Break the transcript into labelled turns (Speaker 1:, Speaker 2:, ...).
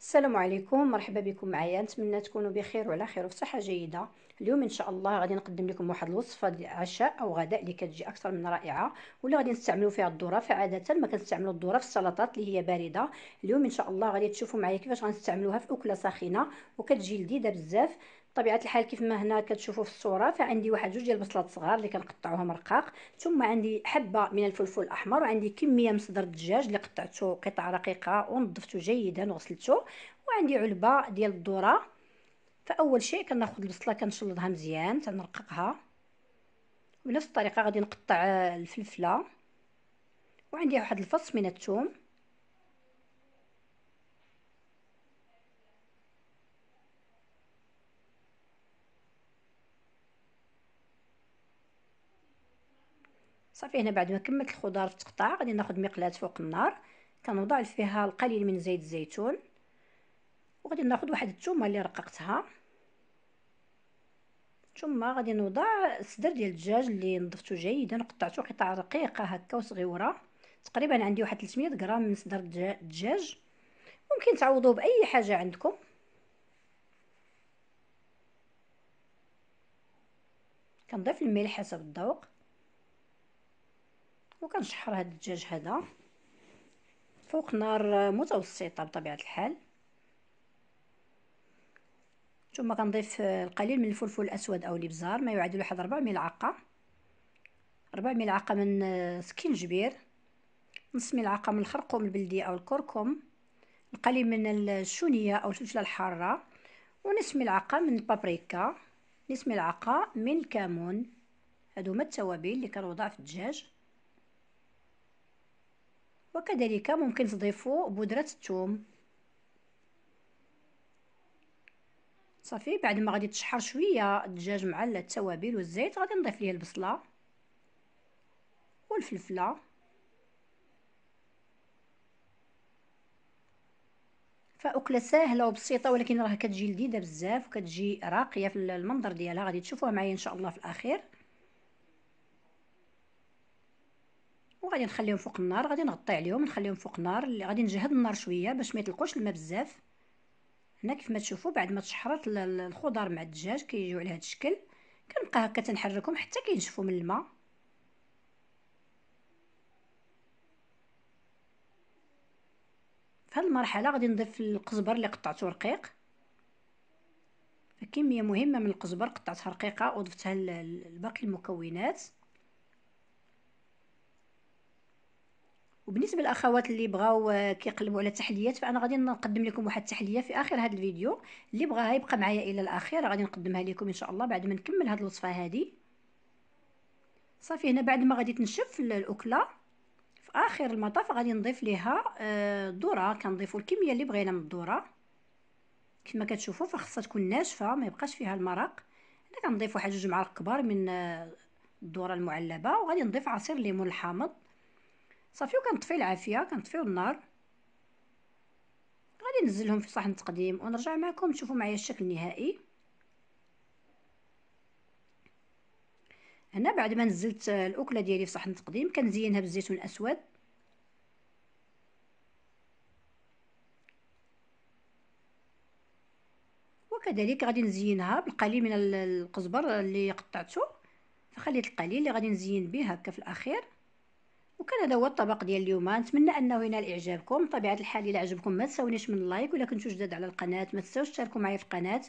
Speaker 1: السلام عليكم مرحبا بكم معايا نتمنى تكونوا بخير وعلى خير وفي صحه جيده اليوم ان شاء الله غادي نقدم لكم واحد الوصفه ديال عشاء او غداء اللي كتجي اكثر من رائعه واللي غادي نستعملوا فيها الذره فعاده ما كنستعملوا الذره في السلطات اللي هي بارده اليوم ان شاء الله غادي تشوفوا معايا كيفاش غنستعملوها في اكله ساخنه وكتجي لذيذه بزاف بطبيعه الحال كيف ما هنا كتشوفوا في الصوره فعندي واحد جوج ديال البصلات صغار اللي كنقطعوهم رقاق ثم عندي حبه من الفلفل الاحمر وعندي كميه من صدر الدجاج اللي قطعته قطع رقيقه ونظفته جيدا وغسلته وعندي علبه ديال الذره فاول شيء كناخذ البصله كنشلضها مزيان تنرققها بنفس الطريقه غادي نقطع الفلفله وعندي واحد الفص من الثوم صافي هنا بعد ما كملت الخضار تقطع غادي ناخد مقلاة فوق النار كنوضع فيها القليل من زيت الزيتون وغادي ناخد واحد الثومه اللي رققتها ثم غادي نوضع الصدر ديال الدجاج اللي نضفتو جيدا وقطعته قطع رقيقه هكا وصغيره تقريبا عندي واحد 300 غرام من صدر الدجاج ممكن تعوضوه باي حاجه عندكم كنضيف الملح حسب الذوق وكنشحر هذا الدجاج هذا فوق نار متوسطه بطبيعه الحال ثم كنضيف القليل من الفلفل الاسود او الابزار ما يعادل واحد ربع ملعقه ربع ملعقه من سكينجبير نص ملعقه من الخرقوم البلدي او الكركم القليل من الشونيه او الفلفله الحاره ونصف ملعقه من البابريكا نصف ملعقه من الكمون هادو هما التوابل اللي كنوضع في الدجاج وكذلك ممكن تضيفوا بودرة الثوم صافي بعد ما غادي تشحر شويه الدجاج مع التوابل والزيت غادي نضيف ليه البصله والفلفله فاكله سهله وبسيطه ولكن راه كتجي لذيذه بزاف وكتجي راقيه في المنظر ديالها غادي تشوفوها معايا ان شاء الله في الاخير وغادي نخليهم فوق النار غادي نغطي عليهم نخليهم فوق النار اللي غادي نجهد النار شويه باش ما يطلقوش الماء بزاف هنا كيف ما تشوفوا بعد ما تشحرت الخضر مع الدجاج كيجيو على هذا الشكل كنبقى هكا تنحركهم حتى كينشفوا من الماء في هذه المرحله غادي نضيف القزبر اللي قطعته رقيق كميه مهمه من القزبر قطعتها رقيقه وضفتها لباقي المكونات وبالنسبه للاخوات اللي بغاو آه، كيقلبوا على التحليات فانا غادي نقدم لكم واحد التحليه في اخر هذا الفيديو اللي بغاها يبقى معايا الى الاخير غادي نقدمها لكم ان شاء الله بعد ما نكمل هذه الوصفه هذه صافي هنا بعد ما غادي تنشف الاكله في اخر المطاف غادي نضيف ليها آه، الذره كنضيفوا الكميه اللي بغينا من الذره كما كتشوفوا فخاصها تكون ناشفه ما يبقاش فيها المرق هنا كنضيف واحد جوج معالق كبار من آه، الذره المعلبه وغادي نضيف عصير ليمون الحامض صافي وكنطفي العافيه كنطفيو النار غادي نزلهم في صحن التقديم ونرجع معكم تشوفوا معايا الشكل النهائي هنا بعد ما نزلت الاكله ديالي في صحن التقديم كنزينها بالزيتون الاسود وكذلك غادي نزينها بالقليل من القزبر اللي قطعته فخليت القليل اللي غادي نزين به هكا في الاخير وكان هذا هو الطبق ديال اليوم نتمنى انه ينال اعجابكم بطبيعه الحال الا عجبكم ما تساونيش من اللايك ولا كنتو جداد على القناه ما تنساوش تشاركوا معايا في القناه